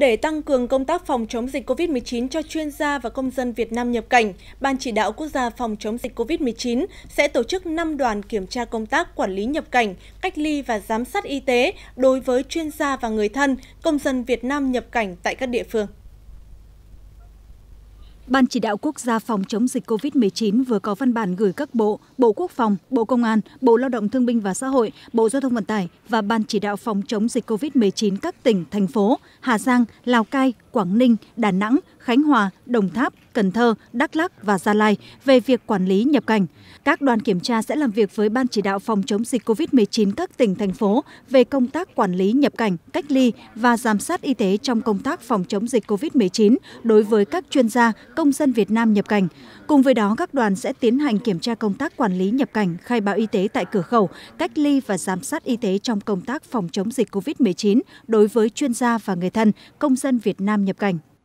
Để tăng cường công tác phòng chống dịch COVID-19 cho chuyên gia và công dân Việt Nam nhập cảnh, Ban chỉ đạo quốc gia phòng chống dịch COVID-19 sẽ tổ chức 5 đoàn kiểm tra công tác quản lý nhập cảnh, cách ly và giám sát y tế đối với chuyên gia và người thân, công dân Việt Nam nhập cảnh tại các địa phương ban chỉ đạo quốc gia phòng chống dịch covid 19 vừa có văn bản gửi các bộ bộ quốc phòng bộ công an bộ lao động thương binh và xã hội bộ giao thông vận tải và ban chỉ đạo phòng chống dịch covid 19 các tỉnh thành phố hà giang lào cai quảng ninh đà nẵng khánh hòa đồng tháp cần thơ đắk lắc và gia lai về việc quản lý nhập cảnh các đoàn kiểm tra sẽ làm việc với ban chỉ đạo phòng chống dịch covid một mươi chín các tỉnh thành phố về công tác quản lý nhập cảnh cách ly và giám sát y tế trong công tác phòng chống dịch covid một mươi chín đối với các chuyên gia công dân việt nam nhập cảnh cùng với đó các đoàn sẽ tiến hành kiểm tra công tác quản lý nhập cảnh khai báo y tế tại cửa khẩu cách ly và giám sát y tế trong công tác phòng chống dịch covid một mươi chín đối với chuyên gia và người thân công dân Việt Nam nhập cảnh.